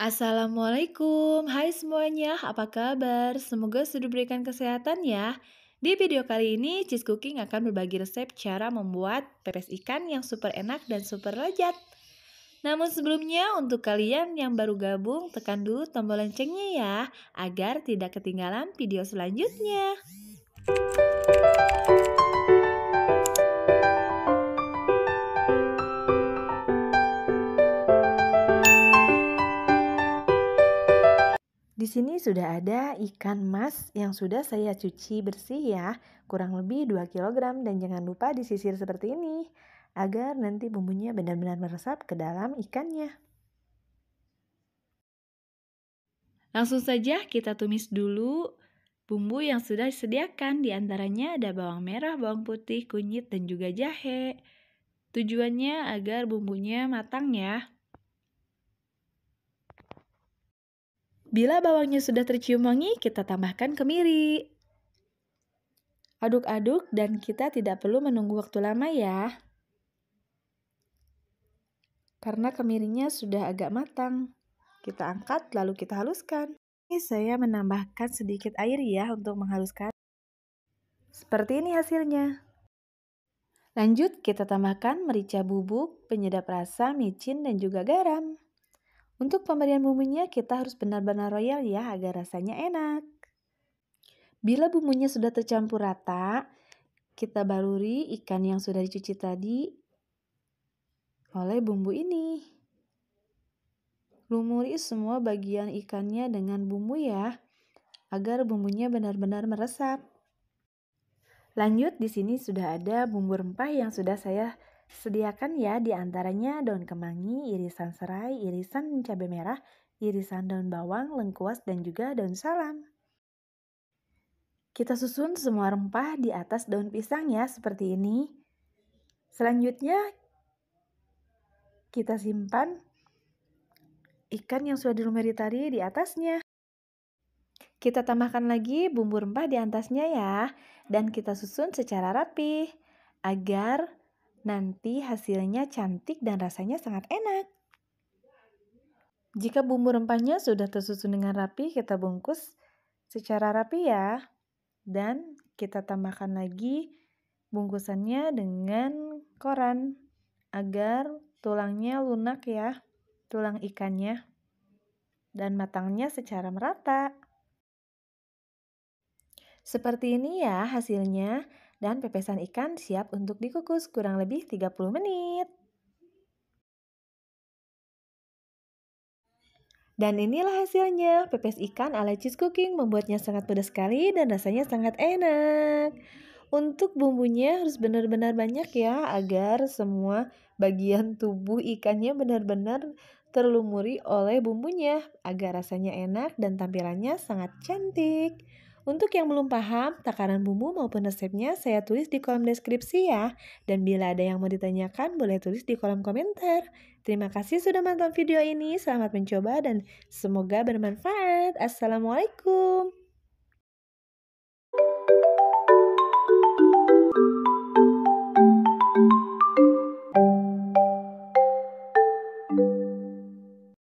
Assalamualaikum, hai semuanya, apa kabar? Semoga sudah diberikan kesehatan ya. Di video kali ini, Cheese Cooking akan berbagi resep cara membuat pepes ikan yang super enak dan super lezat. Namun sebelumnya, untuk kalian yang baru gabung, tekan dulu tombol loncengnya ya, agar tidak ketinggalan video selanjutnya. Musik Di sini sudah ada ikan mas yang sudah saya cuci bersih ya, kurang lebih 2 kg dan jangan lupa disisir seperti ini agar nanti bumbunya benar-benar meresap ke dalam ikannya. Langsung saja kita tumis dulu bumbu yang sudah disediakan, diantaranya ada bawang merah, bawang putih, kunyit, dan juga jahe. Tujuannya agar bumbunya matang ya. Bila bawangnya sudah tercium wangi, kita tambahkan kemiri. Aduk-aduk dan kita tidak perlu menunggu waktu lama ya. Karena kemirinya sudah agak matang. Kita angkat lalu kita haluskan. Ini saya menambahkan sedikit air ya untuk menghaluskan. Seperti ini hasilnya. Lanjut kita tambahkan merica bubuk, penyedap rasa, micin, dan juga garam. Untuk pemberian bumbunya kita harus benar-benar royal ya agar rasanya enak. Bila bumbunya sudah tercampur rata, kita baluri ikan yang sudah dicuci tadi oleh bumbu ini. Lumuri semua bagian ikannya dengan bumbu ya, agar bumbunya benar-benar meresap. Lanjut, di sini sudah ada bumbu rempah yang sudah saya Sediakan ya diantaranya daun kemangi, irisan serai, irisan cabai merah, irisan daun bawang, lengkuas, dan juga daun salam. Kita susun semua rempah di atas daun pisang ya, seperti ini. Selanjutnya, kita simpan ikan yang sudah dilumeri tadi di atasnya. Kita tambahkan lagi bumbu rempah di atasnya ya, dan kita susun secara rapi agar Nanti hasilnya cantik dan rasanya sangat enak. Jika bumbu rempahnya sudah tersusun dengan rapi, kita bungkus secara rapi ya. Dan kita tambahkan lagi bungkusannya dengan koran agar tulangnya lunak ya, tulang ikannya. Dan matangnya secara merata. Seperti ini ya hasilnya dan pepesan ikan siap untuk dikukus kurang lebih 30 menit. Dan inilah hasilnya, pepes ikan ala cheese cooking membuatnya sangat pedas sekali dan rasanya sangat enak. Untuk bumbunya harus benar-benar banyak ya agar semua bagian tubuh ikannya benar-benar terlumuri oleh bumbunya agar rasanya enak dan tampilannya sangat cantik. Untuk yang belum paham, takaran bumbu maupun resepnya saya tulis di kolom deskripsi ya. Dan bila ada yang mau ditanyakan, boleh tulis di kolom komentar. Terima kasih sudah menonton video ini, selamat mencoba dan semoga bermanfaat. Assalamualaikum.